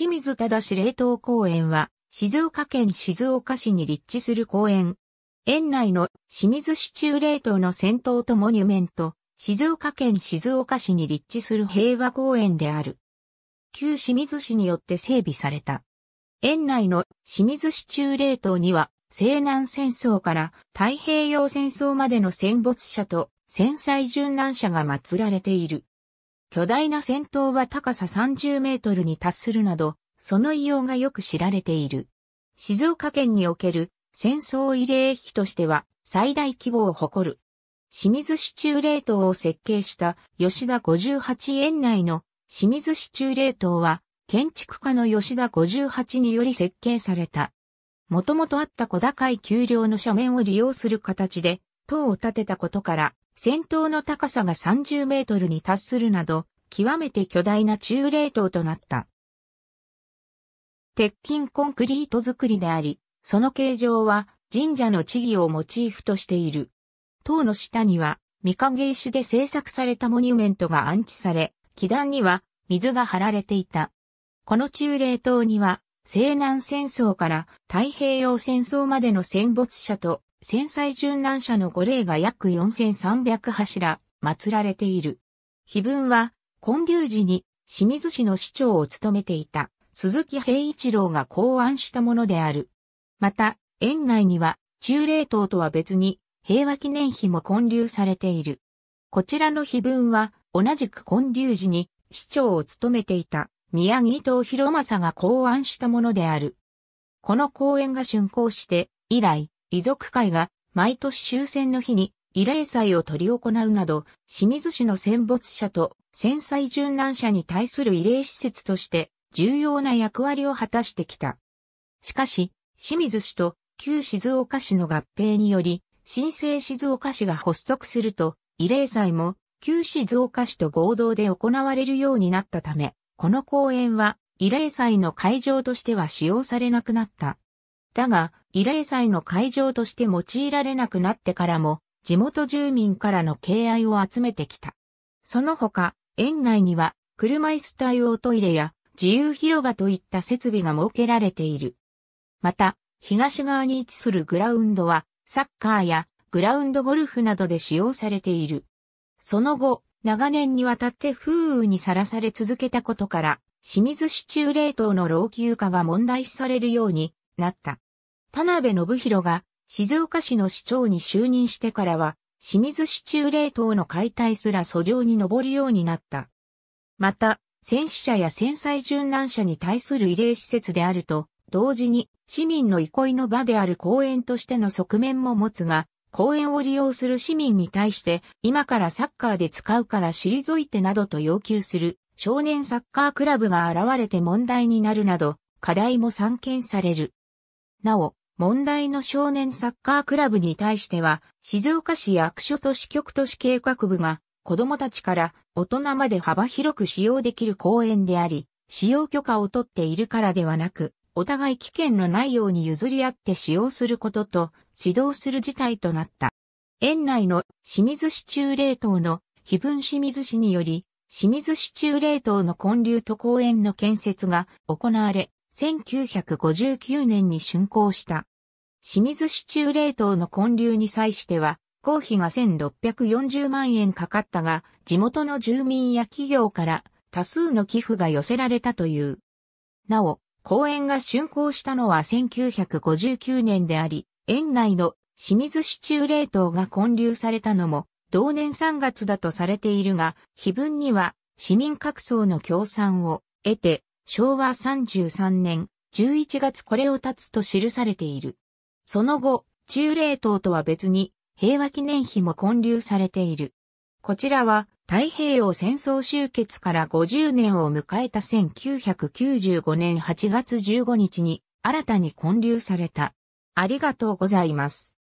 清水忠冷凍公園は、静岡県静岡市に立地する公園。園内の清水市中冷凍の先頭とモニュメント、静岡県静岡市に立地する平和公園である。旧清水市によって整備された。園内の清水市中冷凍には、西南戦争から太平洋戦争までの戦没者と戦災殉難者が祀られている。巨大な戦闘は高さ30メートルに達するなど、その異様がよく知られている。静岡県における戦争慰霊碑としては最大規模を誇る。清水市中冷凍を設計した吉田58園内の清水市中冷凍は建築家の吉田58により設計された。もともとあった小高い丘陵の斜面を利用する形で塔を建てたことから先頭の高さが30メートルに達するなど、極めて巨大な中冷凍となった。鉄筋コンクリート作りであり、その形状は神社の地位をモチーフとしている。塔の下には御影石で制作されたモニュメントが安置され、基壇には水が張られていた。この中冷塔には、西南戦争から太平洋戦争までの戦没者と戦災殉難者の御霊が約4300柱、祀られている。碑文は、建立時に清水市の市長を務めていた鈴木平一郎が考案したものである。また、園内には中霊塔とは別に平和記念碑も建立されている。こちらの碑文は同じく建立時に市長を務めていた宮城藤博正が考案したものである。この公園が竣工して以来、遺族会が毎年終戦の日に慰霊祭を取り行うなど、清水市の戦没者と戦災殉難者に対する慰霊施設として重要な役割を果たしてきた。しかし、清水市と旧静岡市の合併により、新生静岡市が発足すると、慰霊祭も旧静岡市と合同で行われるようになったため、この公園は慰霊祭の会場としては使用されなくなった。だが、慰霊祭の会場として用いられなくなってからも、地元住民からの敬愛を集めてきた。その他、園内には、車椅子対応トイレや自由広場といった設備が設けられている。また、東側に位置するグラウンドは、サッカーやグラウンドゴルフなどで使用されている。その後、長年にわたって風雨にさらされ続けたことから、清水市中冷凍の老朽化が問題視されるようになった。田辺信弘が静岡市の市長に就任してからは、清水市中冷凍の解体すら訴状に上るようになった。また、戦死者や戦災殉難者に対する慰霊施設であると、同時に市民の憩いの場である公園としての側面も持つが、公園を利用する市民に対して、今からサッカーで使うから退いてなどと要求する少年サッカークラブが現れて問題になるなど、課題も散見される。なお、問題の少年サッカークラブに対しては、静岡市役所都市局都市計画部が、子供たちから大人まで幅広く使用できる公園であり、使用許可を取っているからではなく、お互い危険のないように譲り合って使用することと、指導する事態となった。園内の清水市中冷凍の碑分清水市により、清水市中冷凍の混流と公園の建設が行われ、1959年に竣工した。清水市中冷凍の建立に際しては、公費が1640万円かかったが、地元の住民や企業から多数の寄付が寄せられたという。なお、公園が竣工したのは1959年であり、園内の清水市中冷凍が建立されたのも、同年3月だとされているが、碑文には市民各層の協賛を得て、昭和33年11月これを立つと記されている。その後、中霊島とは別に平和記念碑も建立されている。こちらは太平洋戦争終結から50年を迎えた1995年8月15日に新たに建立された。ありがとうございます。